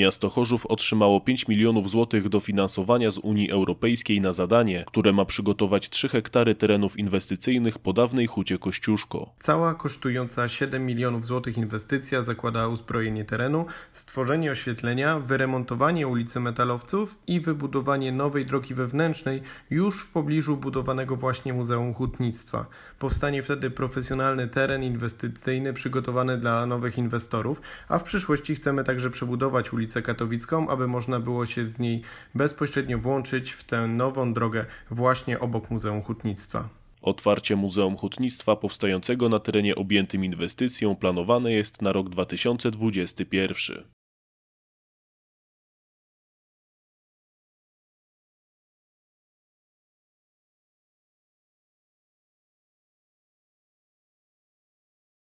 Miasto Chorzów otrzymało 5 milionów złotych dofinansowania z Unii Europejskiej na zadanie, które ma przygotować 3 hektary terenów inwestycyjnych po dawnej hucie Kościuszko. Cała kosztująca 7 milionów złotych inwestycja zakłada uzbrojenie terenu, stworzenie oświetlenia, wyremontowanie ulicy Metalowców i wybudowanie nowej drogi wewnętrznej już w pobliżu budowanego właśnie Muzeum Hutnictwa. Powstanie wtedy profesjonalny teren inwestycyjny przygotowany dla nowych inwestorów, a w przyszłości chcemy także przebudować ulicę stolicę katowicką, aby można było się z niej bezpośrednio włączyć w tę nową drogę właśnie obok Muzeum Hutnictwa. Otwarcie Muzeum Hutnictwa powstającego na terenie objętym inwestycją planowane jest na rok 2021.